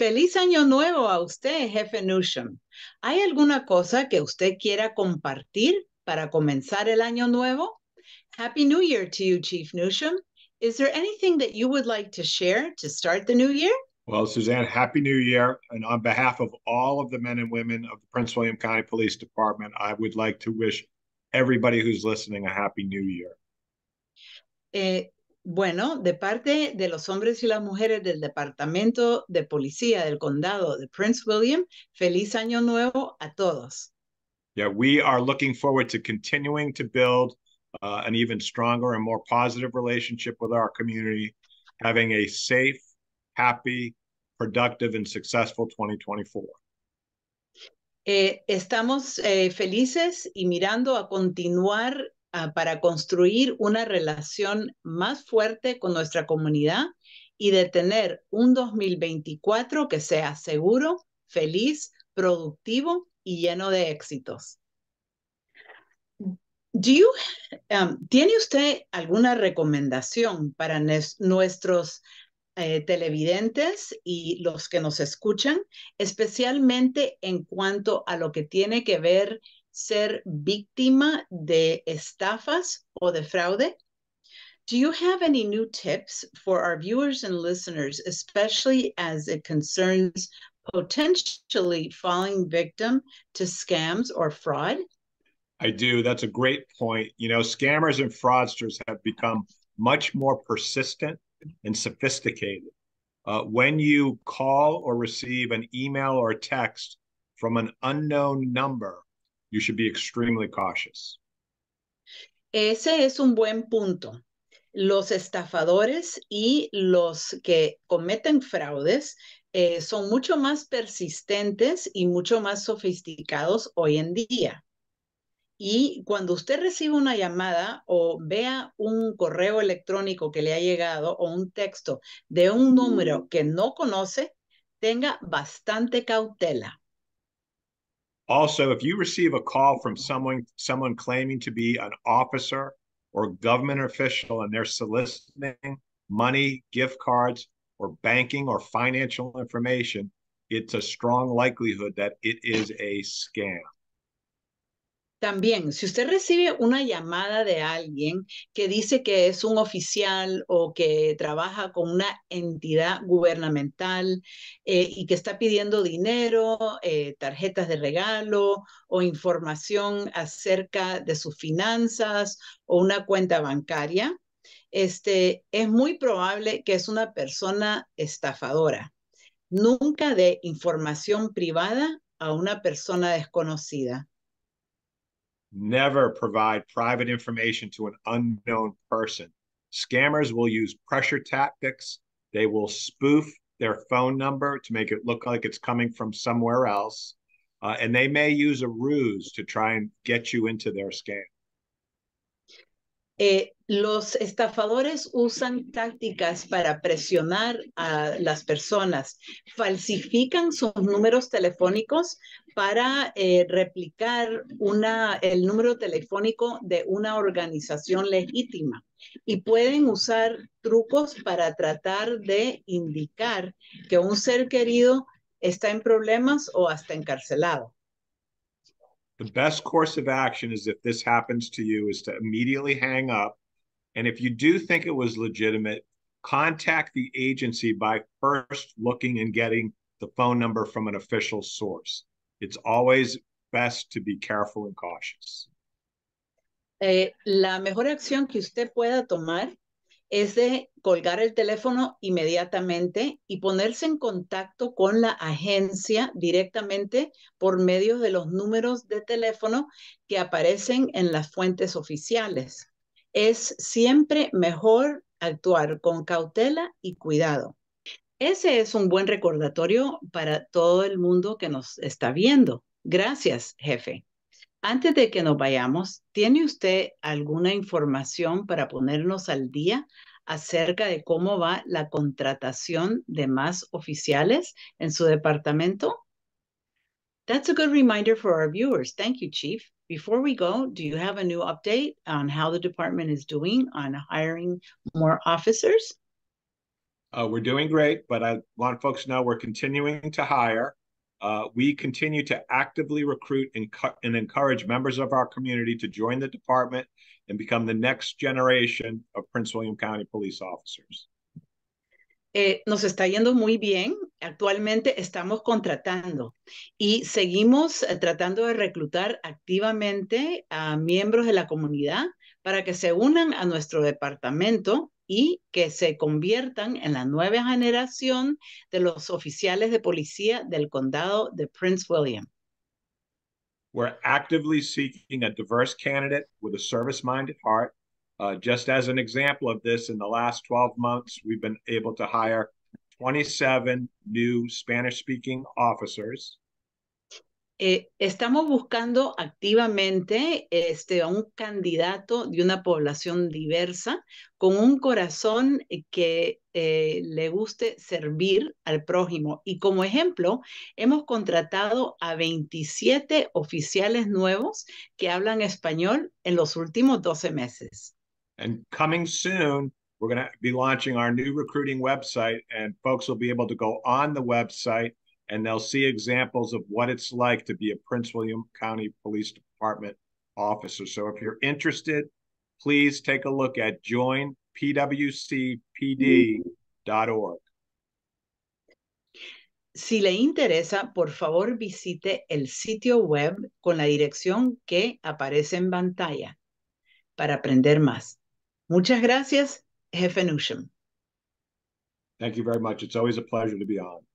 Feliz año nuevo a usted, jefe Newsom. ¿Hay alguna cosa que usted quiera compartir para comenzar el año nuevo? Happy New Year to you, Chief Newsom. Is there anything that you would like to share to start the new year? Well, Suzanne, Happy New Year. And on behalf of all of the men and women of the Prince William County Police Department, I would like to wish everybody who's listening a Happy New Year. Eh, Bueno, de parte de los hombres y las mujeres del Departamento de Policía del Condado de Prince William, feliz año nuevo a todos. Yeah, we are looking forward to continuing to build uh, an even stronger and more positive relationship with our community, having a safe, happy, productive, and successful 2024. Eh, estamos eh, felices y mirando a continuar Ah, para construir una relación más fuerte con nuestra comunidad y de tener un 2024 que sea seguro, feliz, productivo y lleno de éxitos. Um, ¿Tiene usted alguna recomendación para nuestros eh, televidentes y los que nos escuchan, especialmente en cuanto a lo que tiene que ver ser víctima de estafas o de fraude? Do you have any new tips for our viewers and listeners, especially as it concerns potentially falling victim to scams or fraud? I do. That's a great point. You know, scammers and fraudsters have become much more persistent and sophisticated. Uh, when you call or receive an email or text from an unknown number, you should be extremely Ese es un buen punto. Los estafadores y los que cometen fraudes eh, son mucho más persistentes y mucho más sofisticados hoy en día. Y cuando usted reciba una llamada o vea un correo electrónico que le ha llegado o un texto de un número que no conoce, tenga bastante cautela. Also, if you receive a call from someone someone claiming to be an officer or government official and they're soliciting money, gift cards, or banking or financial information, it's a strong likelihood that it is a scam. También, si usted recibe una llamada de alguien que dice que es un oficial o que trabaja con una entidad gubernamental eh, y que está pidiendo dinero, eh, tarjetas de regalo o información acerca de sus finanzas o una cuenta bancaria, este, es muy probable que es una persona estafadora. Nunca dé información privada a una persona desconocida Never provide private information to an unknown person. Scammers will use pressure tactics. They will spoof their phone number to make it look like it's coming from somewhere else. Uh, and they may use a ruse to try and get you into their scam. Eh, los estafadores usan tácticas para presionar a las personas, falsifican sus números telefónicos para eh, replicar una, el número telefónico de una organización legítima y pueden usar trucos para tratar de indicar que un ser querido está en problemas o hasta encarcelado. The best course of action is if this happens to you is to immediately hang up and if you do think it was legitimate contact the agency by first looking and getting the phone number from an official source it's always best to be careful and cautious. Eh, la mejor acción que usted pueda tomar es de colgar el teléfono inmediatamente y ponerse en contacto con la agencia directamente por medio de los números de teléfono que aparecen en las fuentes oficiales. Es siempre mejor actuar con cautela y cuidado. Ese es un buen recordatorio para todo el mundo que nos está viendo. Gracias, jefe. Antes de que nos vayamos, ¿tiene usted alguna información para ponernos al día acerca de cómo va la contratación de más oficiales en su departamento? That's a good reminder for our viewers. Thank you, Chief. Before we go, do you have a new update on how the department is doing on hiring more officers? Uh, we're doing great, but I want folks to know we're continuing to hire. Uh, we continue to actively recruit and, and encourage members of our community to join the department and become the next generation of Prince William County police officers. Eh, nos está yendo muy bien. Actualmente estamos contratando y seguimos eh, tratando de reclutar activamente a miembros de la comunidad para que se unan a nuestro departamento y que se conviertan en la nueva generación de los oficiales de policía del condado de Prince William. We're actively seeking a diverse candidate with a service-minded heart. Uh, just as an example of this, in the last 12 months, we've been able to hire 27 new Spanish-speaking officers. Eh, estamos buscando activamente este, a un candidato de una población diversa con un corazón eh, que eh, le guste servir al prójimo. Y como ejemplo, hemos contratado a 27 oficiales nuevos que hablan español en los últimos 12 meses. And coming soon, we're going to be launching our new recruiting website, and folks will be able to go on the website and they'll see examples of what it's like to be a Prince William County Police Department officer. So if you're interested, please take a look at joinpwcpd.org. Si le interesa, por favor visite el sitio web con la dirección que aparece en pantalla para aprender más. Muchas gracias, Jefe Newsham. Thank you very much. It's always a pleasure to be on.